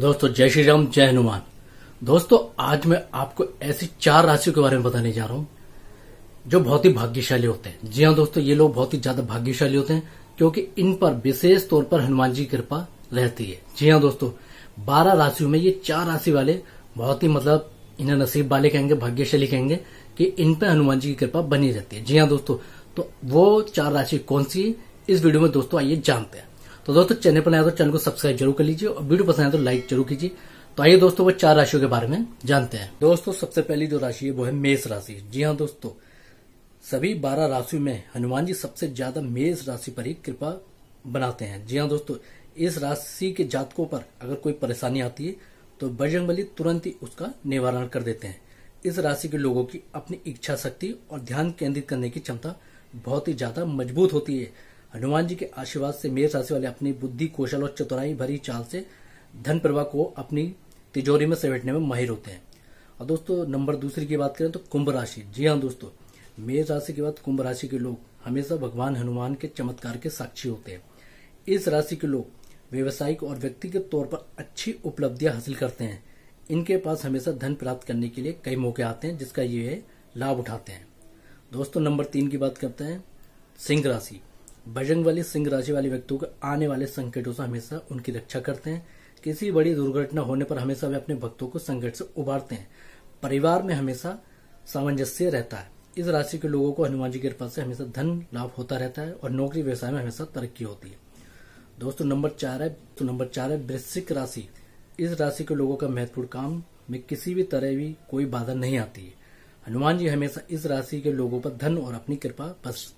दोस्तों जय श्री राम जय हनुमान दोस्तों आज मैं आपको ऐसी चार राशियों के बारे में बताने जा रहा हूं जो बहुत ही भाग्यशाली होते हैं जी हाँ दोस्तों ये लोग बहुत ही ज्यादा भाग्यशाली होते हैं क्योंकि इन पर विशेष तौर पर हनुमान जी की कृपा रहती है जी हाँ दोस्तों बारह राशियों में ये चार राशि वाले बहुत ही मतलब इन्हें नसीब वाले कहेंगे भाग्यशाली कहेंगे कि इन पर हनुमान जी की कृपा बनी रहती है जी हाँ दोस्तों तो वो चार राशि कौन सी है इस वीडियो में दोस्तों आइए जानते हैं तो दोस्तों चैनल पर आए तो चैनल को सब्सक्राइब जरूर कर लीजिए और वीडियो पसंद आए तो लाइक जरूर कीजिए तो आइए दोस्तों वो चार राशियों के बारे में जानते हैं दोस्तों सबसे पहली जो राशि है वो है मेष राशि जी हाँ दोस्तों सभी बारह राशियों में हनुमान जी सबसे ज्यादा मेष राशि पर ही कृपा बनाते हैं जी हाँ दोस्तों इस राशि के जातकों पर अगर कोई परेशानी आती है तो बजरंग बली तुरंत ही उसका निवारण कर देते हैं इस राशि के लोगों की अपनी इच्छा शक्ति और ध्यान केंद्रित करने की क्षमता बहुत ही ज्यादा मजबूत होती है हनुमान जी के आशीर्वाद से मेष राशि वाले अपनी बुद्धि कौशल और चतुराई भरी चाल से धन प्रवाह को अपनी तिजोरी में समेटने में माहिर होते हैं और दोस्तों नंबर दूसरी की बात करें तो कुंभ राशि जी हाँ दोस्तों मेष राशि के बाद कुंभ राशि के लोग हमेशा भगवान हनुमान के चमत्कार के साक्षी होते हैं इस राशि के लोग व्यवसायिक और व्यक्तिगत तौर पर अच्छी उपलब्धियां हासिल करते हैं इनके पास हमेशा धन प्राप्त करने के लिए कई मौके आते हैं जिसका ये लाभ उठाते हैं दोस्तों नंबर तीन की बात करते हैं सिंह राशि बजरंग वाले सिंह राशि वाले व्यक्तियों को आने वाले संकटों से हमेशा उनकी रक्षा करते हैं किसी बड़ी दुर्घटना होने पर हमेशा वे अपने भक्तों को संकट से उबारते हैं परिवार में हमेशा सामंजस्य रहता है इस राशि के लोगों को हनुमान जी की कृपा से हमेशा धन लाभ होता रहता है और नौकरी व्यवसाय में हमेशा तरक्की होती है दोस्तों नंबर चार है तो नंबर चार है वृश्चिक राशि इस राशि के लोगों का महत्वपूर्ण काम में किसी भी तरह भी कोई बाधा नहीं आती है हनुमान जी हमेशा इस राशि के लोगों पर धन और अपनी कृपा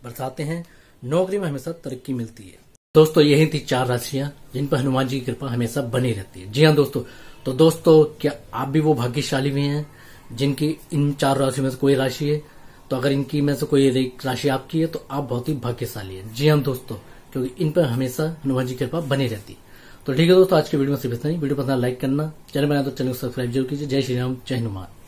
बरसाते हैं नौकरी में हमेशा तरक्की मिलती है दोस्तों यही थी चार राशियां जिन पर हनुमान जी की कृपा हमेशा बनी रहती है जी हाँ दोस्तों तो दोस्तों क्या आप भी वो भाग्यशाली भी हैं जिनकी इन चार राशियों में से कोई राशि है तो अगर इनकी में से कोई राशि आपकी है तो आप बहुत ही भाग्यशाली है जी हाँ दोस्तों क्योंकि इन पर हमेशा हनुमान जी की कृपा बनी रहती है तो ठीक है दोस्तों आज के वीडियो में सिर्फ इतना ही वीडियो पसंद लाइक करना चैनल बनाया तो चैनल को सब्सक्राइब जरूर कीजिए जय श्री राम जय हनुमान